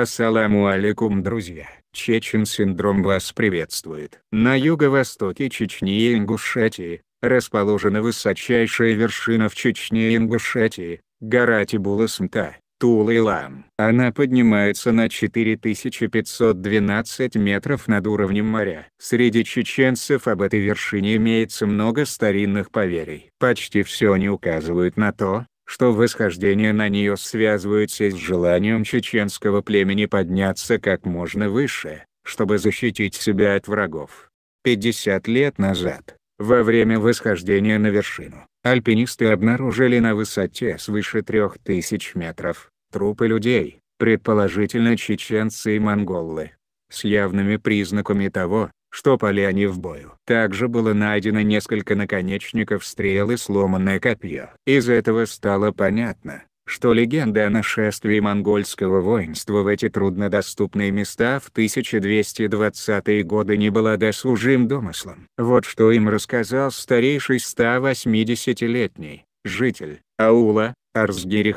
Ассаламу алейкум друзья, Чечен-синдром вас приветствует. На юго-востоке Чечни и Ингушетии, расположена высочайшая вершина в Чечне и Ингушетии, гора Тибула-Смта, Тула-Илам. Она поднимается на 4512 метров над уровнем моря. Среди чеченцев об этой вершине имеется много старинных поверий. Почти все они указывают на то, что восхождение на нее связывается с желанием чеченского племени подняться как можно выше, чтобы защитить себя от врагов. 50 лет назад, во время восхождения на вершину, альпинисты обнаружили на высоте свыше 3000 метров, трупы людей, предположительно чеченцы и монголы, с явными признаками того, что пали они в бою. Также было найдено несколько наконечников стрел и сломанное копье. Из этого стало понятно, что легенда о нашествии монгольского воинства в эти труднодоступные места в 1220-е годы не была досужим домыслом. Вот что им рассказал старейший 180-летний житель аула Арсгири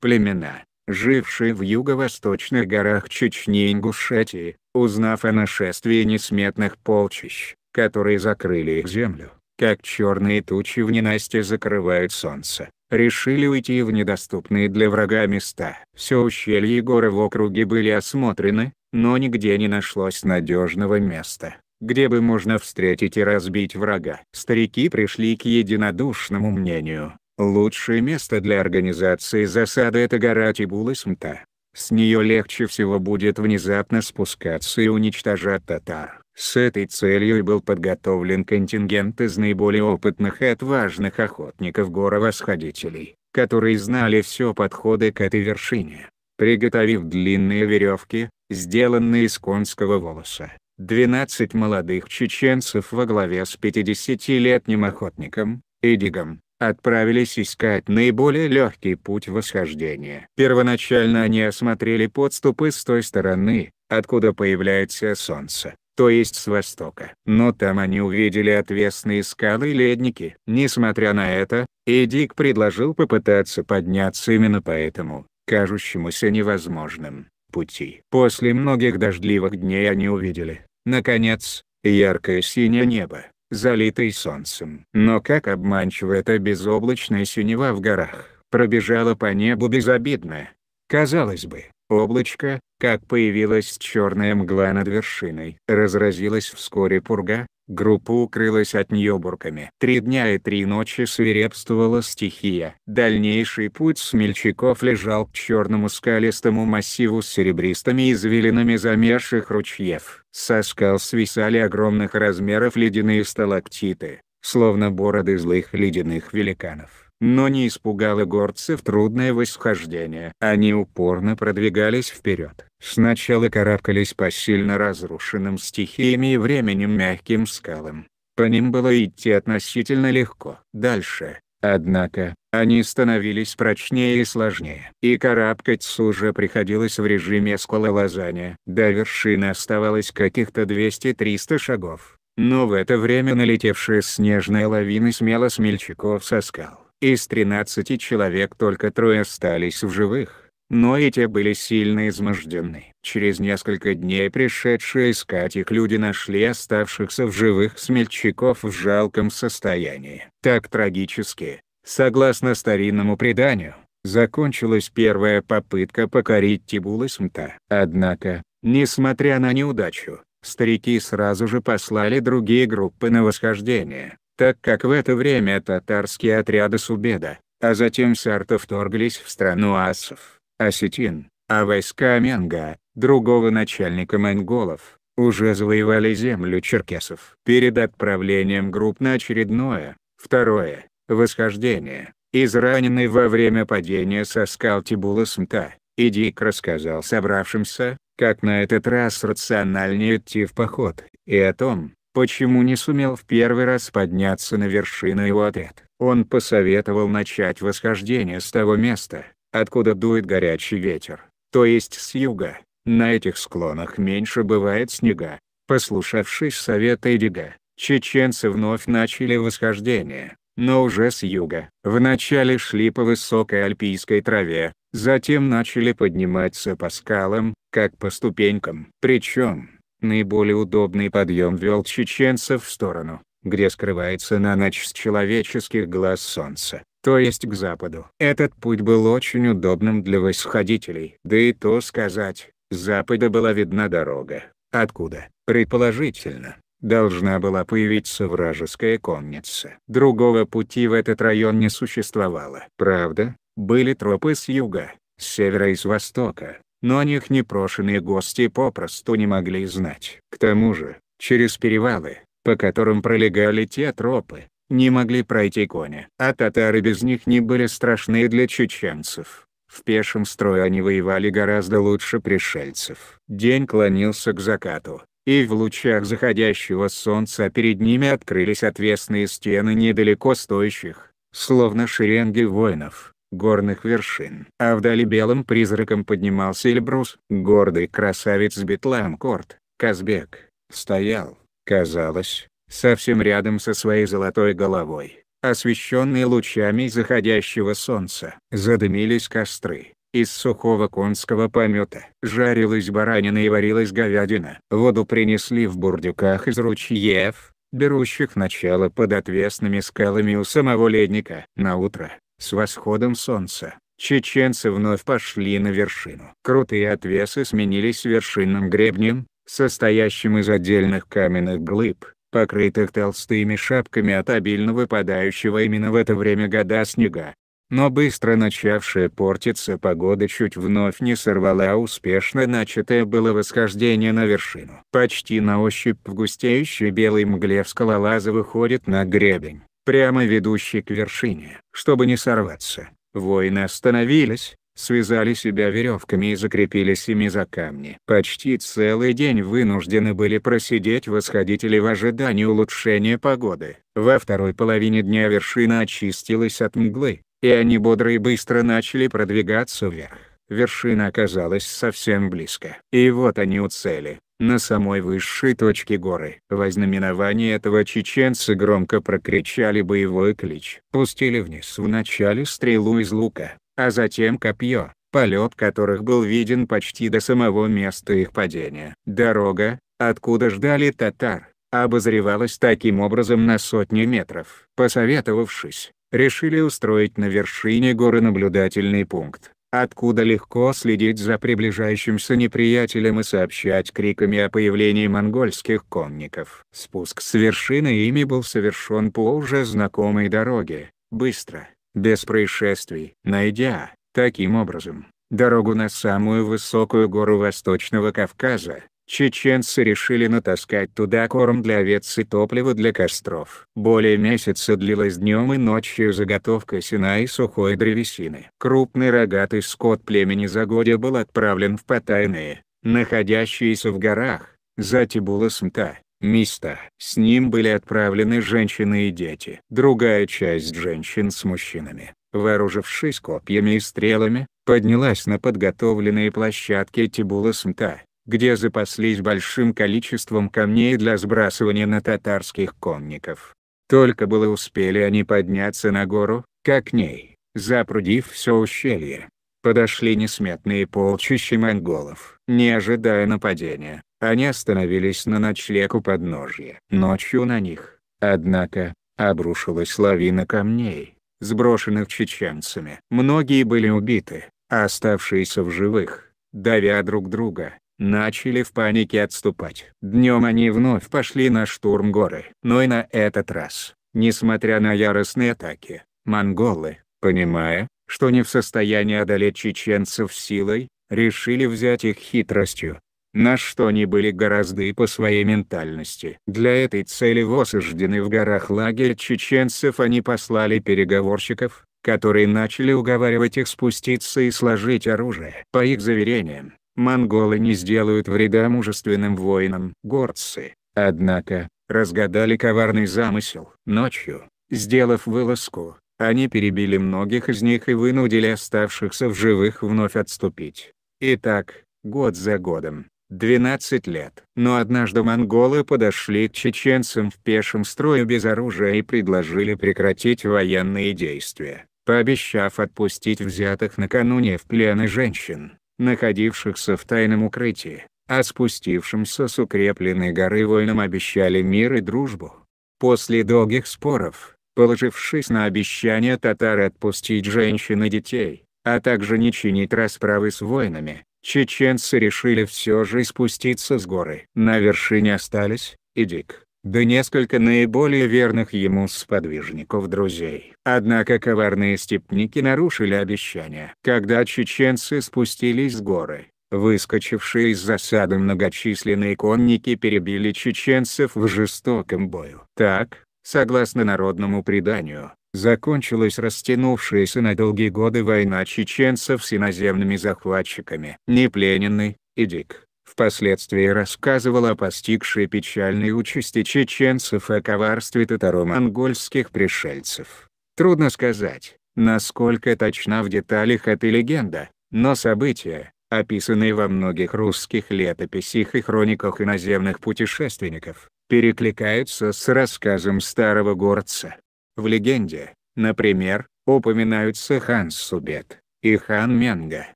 Племена, жившие в юго-восточных горах Чечни Ингушетии, Узнав о нашествии несметных полчищ, которые закрыли их землю, как черные тучи в ненастье закрывают солнце, решили уйти в недоступные для врага места. Все ущелья и горы в округе были осмотрены, но нигде не нашлось надежного места, где бы можно встретить и разбить врага. Старики пришли к единодушному мнению. Лучшее место для организации засады это гора Тибулы-Смта. С нее легче всего будет внезапно спускаться и уничтожать татар. С этой целью и был подготовлен контингент из наиболее опытных и отважных охотников горовосходителей, которые знали все подходы к этой вершине. Приготовив длинные веревки, сделанные из конского волоса, 12 молодых чеченцев во главе с 50-летним охотником, Эдигом, отправились искать наиболее легкий путь восхождения. Первоначально они осмотрели подступы с той стороны, откуда появляется солнце, то есть с востока. Но там они увидели отвесные скалы и ледники. Несмотря на это, Эдик предложил попытаться подняться именно по этому, кажущемуся невозможным, пути. После многих дождливых дней они увидели, наконец, яркое синее небо залитой солнцем. Но как обманчиво эта безоблачная синева в горах, пробежала по небу безобидная. Казалось бы, облачко, как появилась черная мгла над вершиной. Разразилась вскоре пурга, группа укрылась от нее бурками. Три дня и три ночи свирепствовала стихия. Дальнейший путь смельчаков лежал к черному скалистому массиву с серебристыми извилинами замерших ручьев. Со скал свисали огромных размеров ледяные сталактиты, словно бороды злых ледяных великанов. Но не испугало горцев трудное восхождение. Они упорно продвигались вперед. Сначала карабкались по сильно разрушенным стихиями и временем мягким скалам. По ним было идти относительно легко. Дальше, Однако, они становились прочнее и сложнее. И карабкаться уже приходилось в режиме скалолазания. До вершины оставалось каких-то 200-300 шагов. Но в это время налетевшая снежная лавина смела смельчаков со скал. Из 13 человек только трое остались в живых но эти были сильно измождены. Через несколько дней пришедшие искать их люди нашли оставшихся в живых смельчаков в жалком состоянии. Так трагически, согласно старинному преданию, закончилась первая попытка покорить Тибула Смта. Однако, несмотря на неудачу, старики сразу же послали другие группы на восхождение, так как в это время татарские отряды Субеда, а затем Сарта вторглись в страну асов осетин, а войска Менга, другого начальника монголов, уже завоевали землю черкесов. Перед отправлением групп на очередное, второе, восхождение, израненный во время падения со скал Тибула Смта, Идик рассказал собравшимся, как на этот раз рациональнее идти в поход, и о том, почему не сумел в первый раз подняться на вершину его отряд. Он посоветовал начать восхождение с того места, откуда дует горячий ветер, то есть с юга. На этих склонах меньше бывает снега. Послушавшись совета Эдига, чеченцы вновь начали восхождение, но уже с юга. Вначале шли по высокой альпийской траве, затем начали подниматься по скалам, как по ступенькам. Причем, наиболее удобный подъем вел чеченцев в сторону, где скрывается на ночь с человеческих глаз солнце то есть к западу. Этот путь был очень удобным для восходителей. Да и то сказать, с запада была видна дорога, откуда, предположительно, должна была появиться вражеская конница. Другого пути в этот район не существовало. Правда, были тропы с юга, с севера и с востока, но о них непрошенные гости попросту не могли знать. К тому же, через перевалы, по которым пролегали те тропы, не могли пройти кони. А татары без них не были страшны для чеченцев. В пешем строе они воевали гораздо лучше пришельцев. День клонился к закату, и в лучах заходящего солнца перед ними открылись отвесные стены недалеко стоящих, словно шеренги воинов, горных вершин. А вдали белым призраком поднимался Эльбрус. Гордый красавец Бетлам Корт, Казбек, стоял, казалось, совсем рядом со своей золотой головой, освещенной лучами заходящего солнца. Задымились костры. Из сухого конского помета жарилась баранина и варилась говядина. Воду принесли в бурдюках из ручьев, берущих начало под отвесными скалами у самого ледника. На утро, с восходом солнца, чеченцы вновь пошли на вершину. Крутые отвесы сменились вершинным гребнем, состоящим из отдельных каменных глыб, покрытых толстыми шапками от обильно выпадающего именно в это время года снега. Но быстро начавшая портиться погода чуть вновь не сорвала а успешно начатое было восхождение на вершину. Почти на ощупь в густеющей белой мгле скалолаза выходит на гребень, прямо ведущий к вершине. Чтобы не сорваться, воины остановились, связали себя веревками и закрепились ими за камни. Почти целый день вынуждены были просидеть восходители в ожидании улучшения погоды. Во второй половине дня вершина очистилась от мглы, и они бодро и быстро начали продвигаться вверх. Вершина оказалась совсем близко. И вот они у цели, на самой высшей точке горы. Вознаменование этого чеченцы громко прокричали боевой клич. Пустили вниз вначале стрелу из лука, а затем копье, полет которых был виден почти до самого места их падения. Дорога, откуда ждали татар, обозревалась таким образом на сотни метров. Посоветовавшись, решили устроить на вершине горы наблюдательный пункт, откуда легко следить за приближающимся неприятелем и сообщать криками о появлении монгольских конников. Спуск с вершины ими был совершен по уже знакомой дороге, быстро, без происшествий. Найдя, таким образом, дорогу на самую высокую гору Восточного Кавказа, чеченцы решили натаскать туда корм для овец и топливо для костров. Более месяца длилась днем и ночью заготовка сена и сухой древесины. Крупный рогатый скот племени Загодя был отправлен в потайные, находящиеся в горах, за Тибула-Смта, места. С ним были отправлены женщины и дети. Другая часть женщин с мужчинами, вооружившись копьями и стрелами, поднялась на подготовленные площадки Тибула-Смта, где запаслись большим количеством камней для сбрасывания на татарских конников. Только было успели они подняться на гору, как к ней, запрудив все ущелье, подошли несметные полчища монголов, не ожидая нападения. Они остановились на ночлег у подножья. Ночью на них, однако, обрушилась лавина камней, сброшенных чеченцами. Многие были убиты, а оставшиеся в живых, давя друг друга, начали в панике отступать. Днем они вновь пошли на штурм горы. Но и на этот раз, несмотря на яростные атаки, монголы, понимая, что не в состоянии одолеть чеченцев силой, решили взять их хитростью, на что они были гораздо и по своей ментальности. Для этой цели в в горах лагерь чеченцев они послали переговорщиков, которые начали уговаривать их спуститься и сложить оружие. По их заверениям, монголы не сделают вреда мужественным воинам. Горцы, однако, разгадали коварный замысел. Ночью, сделав вылазку, они перебили многих из них и вынудили оставшихся в живых вновь отступить. Итак, год за годом, 12 лет. Но однажды монголы подошли к чеченцам в пешем строю без оружия и предложили прекратить военные действия, пообещав отпустить взятых накануне в плены женщин, находившихся в тайном укрытии, а спустившимся с укрепленной горы воинам обещали мир и дружбу. После долгих споров, положившись на обещание татар отпустить женщин и детей, а также не чинить расправы с воинами, Чеченцы решили все же спуститься с горы. На вершине остались и Дик, да несколько наиболее верных ему сподвижников друзей. Однако коварные степники нарушили обещание. Когда чеченцы спустились с горы, Выскочившие из засады многочисленные конники перебили чеченцев в жестоком бою. Так, согласно народному преданию, закончилась растянувшаяся на долгие годы война чеченцев с иноземными захватчиками. Неплененный, Эдик, впоследствии рассказывал о постигшей печальной участи чеченцев и о коварстве татаро-монгольских пришельцев. Трудно сказать, насколько точна в деталях эта легенда, но события, описанные во многих русских летописях и хрониках иноземных путешественников, перекликаются с рассказом старого горца. В легенде, например, упоминаются хан Субет и хан Менга,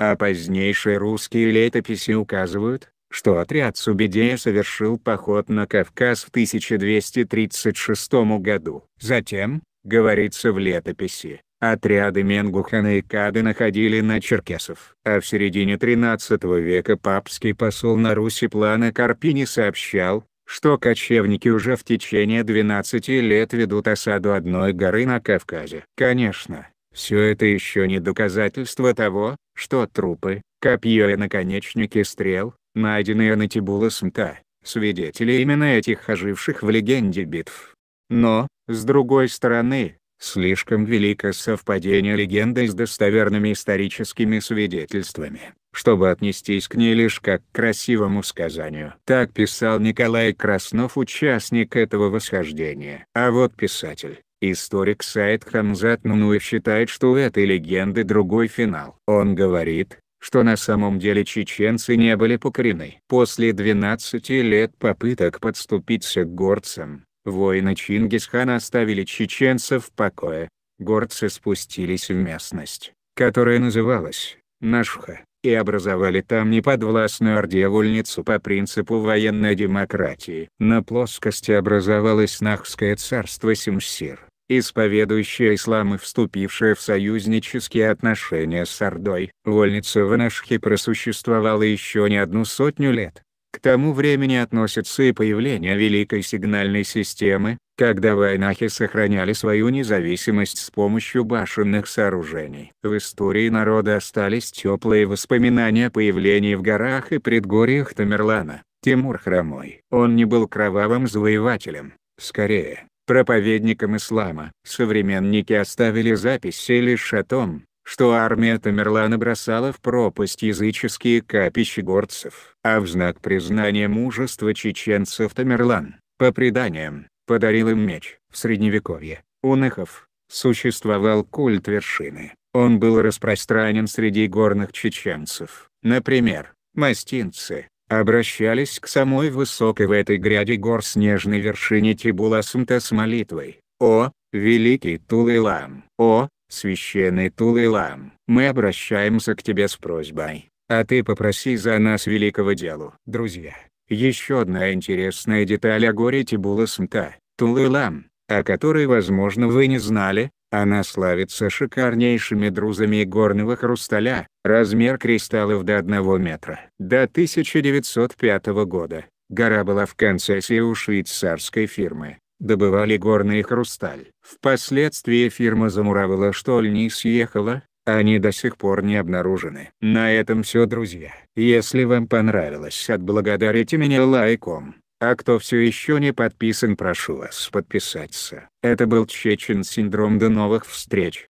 а позднейшие русские летописи указывают, что отряд Субедея совершил поход на Кавказ в 1236 году. Затем, говорится в летописи, отряды Менгухана и Кады находили на черкесов. А в середине 13 века папский посол на Руси Плана Карпини сообщал, что кочевники уже в течение 12 лет ведут осаду одной горы на Кавказе. Конечно, все это еще не доказательство того, что трупы, копье и наконечники стрел, найденные на Тибула Смта, свидетели именно этих оживших в легенде битв. Но, с другой стороны, слишком велико совпадение легенды с достоверными историческими свидетельствами чтобы отнестись к ней лишь как к красивому сказанию. Так писал Николай Краснов участник этого восхождения. А вот писатель, историк Саид Хамзат Нунуев считает что у этой легенды другой финал. Он говорит, что на самом деле чеченцы не были покорены. После 12 лет попыток подступиться к горцам, воины Чингисхана оставили чеченцев в покое. Горцы спустились в местность, которая называлась Нашха и образовали там неподвластную ордевольницу по принципу военной демократии. На плоскости образовалось Нахское царство Симсир, исповедующее ислам и вступившее в союзнические отношения с Ордой. Вольница в Анашхе просуществовала еще не одну сотню лет. К тому времени относится и появление Великой сигнальной системы, когда вайнахи сохраняли свою независимость с помощью башенных сооружений. В истории народа остались теплые воспоминания о появлении в горах и предгорьях Тамерлана. Тимур Хромой. Он не был кровавым завоевателем, скорее, проповедником ислама. Современники оставили записи лишь о том, что армия Тамерлана бросала в пропасть языческие капища горцев. А в знак признания мужества чеченцев Тамерлан, по преданиям, подарил им меч. В Средневековье, у нехов, существовал культ вершины. Он был распространен среди горных чеченцев. Например, мастинцы, обращались к самой высокой в этой гряде гор снежной вершине Тибуласамта с молитвой «О, великий Тулейлам! О, священный Тулейлам, мы обращаемся к тебе с просьбой, а ты попроси за нас великого делу. Друзья, еще одна интересная деталь о горе Тибула Сумта, Тулейлам, о которой возможно вы не знали, она славится шикарнейшими друзами горного хрусталя, размер кристаллов до 1 метра. До 1905 года, гора была в концессии у швейцарской фирмы добывали горный хрусталь. Впоследствии фирма замуровала штольни и съехала, они до сих пор не обнаружены. На этом все, друзья. Если вам понравилось, отблагодарите меня лайком. А кто все еще не подписан, прошу вас подписаться. Это был Чечен Синдром. До новых встреч.